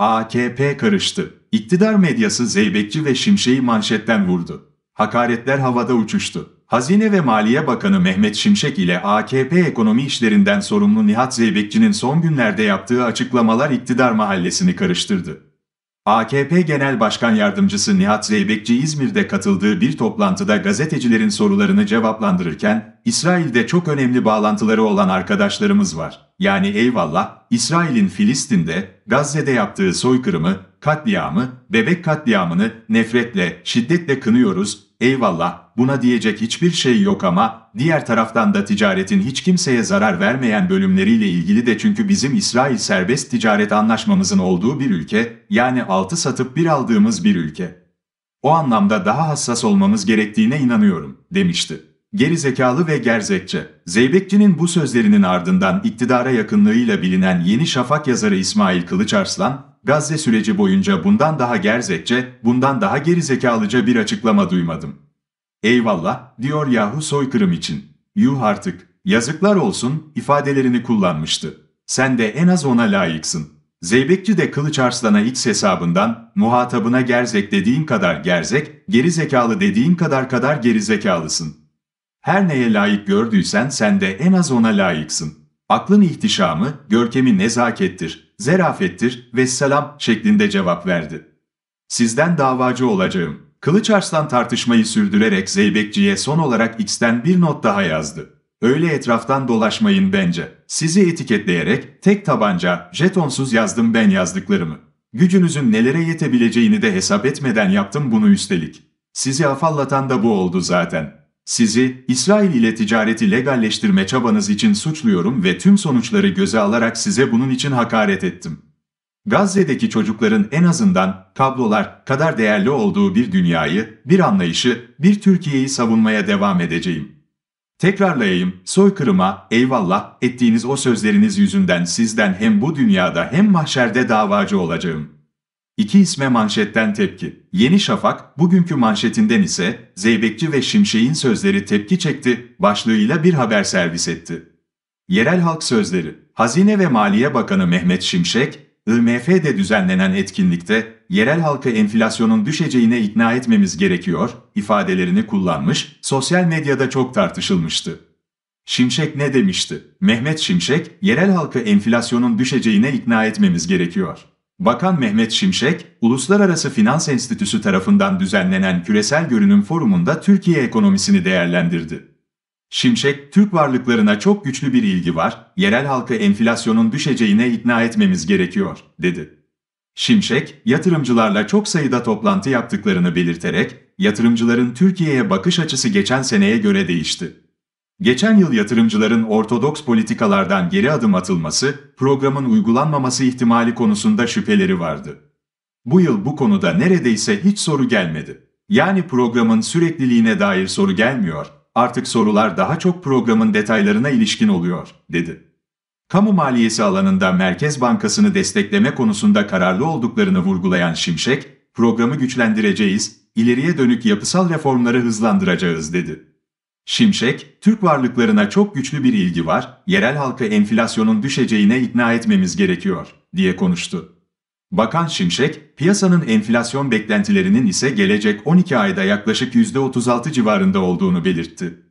AKP karıştı. İktidar medyası Zeybekçi ve Şimşek'i manşetten vurdu. Hakaretler havada uçuştu. Hazine ve Maliye Bakanı Mehmet Şimşek ile AKP ekonomi işlerinden sorumlu Nihat Zeybekçi'nin son günlerde yaptığı açıklamalar iktidar mahallesini karıştırdı. AKP Genel Başkan Yardımcısı Nihat Zeybekçi İzmir'de katıldığı bir toplantıda gazetecilerin sorularını cevaplandırırken, İsrail'de çok önemli bağlantıları olan arkadaşlarımız var. Yani eyvallah, İsrail'in Filistin'de, Gazze'de yaptığı soykırımı, katliamı, bebek katliamını nefretle, şiddetle kınıyoruz, eyvallah, buna diyecek hiçbir şey yok ama diğer taraftan da ticaretin hiç kimseye zarar vermeyen bölümleriyle ilgili de çünkü bizim İsrail serbest ticaret anlaşmamızın olduğu bir ülke, yani altı satıp bir aldığımız bir ülke. O anlamda daha hassas olmamız gerektiğine inanıyorum, demişti. Geri zekalı ve gerzekçe. Zeybekçi'nin bu sözlerinin ardından iktidara yakınlığıyla bilinen Yeni Şafak yazarı İsmail Kılıçarslan, Gazze süreci boyunca bundan daha gerzekçe, bundan daha geri zekalıca bir açıklama duymadım. Eyvallah, diyor yahu soykırım için. Yuh artık, yazıklar olsun, ifadelerini kullanmıştı. Sen de en az ona layıksın. Zeybekçi de Kılıçarslan'a Arslan'a hesabından, muhatabına gerzek dediğin kadar gerzek, geri zekalı dediğin kadar kadar geri zekalısın. Her neye layık gördüysen sen de en az ona layıksın. Aklın ihtişamı, görkemi nezakettir, zerafettir ve selam şeklinde cevap verdi. Sizden davacı olacağım. Kılıç Arslan tartışmayı sürdürerek Zeybekçi'ye son olarak X'ten bir not daha yazdı. Öyle etraftan dolaşmayın bence. Sizi etiketleyerek tek tabanca, jetonsuz yazdım ben yazdıklarımı. Gücünüzün nelere yetebileceğini de hesap etmeden yaptım bunu üstelik. Sizi afallatan da bu oldu zaten. Sizi, İsrail ile ticareti legalleştirme çabanız için suçluyorum ve tüm sonuçları göze alarak size bunun için hakaret ettim. Gazze'deki çocukların en azından kablolar kadar değerli olduğu bir dünyayı, bir anlayışı, bir Türkiye'yi savunmaya devam edeceğim. Tekrarlayayım, soykırıma, eyvallah ettiğiniz o sözleriniz yüzünden sizden hem bu dünyada hem mahşerde davacı olacağım.'' İki isme manşetten tepki. Yeni Şafak, bugünkü manşetinden ise Zeybekçi ve Şimşek'in sözleri tepki çekti başlığıyla bir haber servis etti. Yerel Halk Sözleri Hazine ve Maliye Bakanı Mehmet Şimşek, IMF'de düzenlenen etkinlikte yerel halkı enflasyonun düşeceğine ikna etmemiz gerekiyor ifadelerini kullanmış, sosyal medyada çok tartışılmıştı. Şimşek ne demişti? Mehmet Şimşek, yerel halkı enflasyonun düşeceğine ikna etmemiz gerekiyor. Bakan Mehmet Şimşek, Uluslararası Finans Enstitüsü tarafından düzenlenen Küresel Görünüm Forumunda Türkiye ekonomisini değerlendirdi. Şimşek, Türk varlıklarına çok güçlü bir ilgi var, yerel halkı enflasyonun düşeceğine ikna etmemiz gerekiyor, dedi. Şimşek, yatırımcılarla çok sayıda toplantı yaptıklarını belirterek, yatırımcıların Türkiye'ye bakış açısı geçen seneye göre değişti. Geçen yıl yatırımcıların ortodoks politikalardan geri adım atılması, programın uygulanmaması ihtimali konusunda şüpheleri vardı. Bu yıl bu konuda neredeyse hiç soru gelmedi. Yani programın sürekliliğine dair soru gelmiyor, artık sorular daha çok programın detaylarına ilişkin oluyor, dedi. Kamu maliyesi alanında Merkez Bankası'nı destekleme konusunda kararlı olduklarını vurgulayan Şimşek, programı güçlendireceğiz, ileriye dönük yapısal reformları hızlandıracağız, dedi. Şimşek, Türk varlıklarına çok güçlü bir ilgi var, yerel halkı enflasyonun düşeceğine ikna etmemiz gerekiyor, diye konuştu. Bakan Şimşek, piyasanın enflasyon beklentilerinin ise gelecek 12 ayda yaklaşık %36 civarında olduğunu belirtti.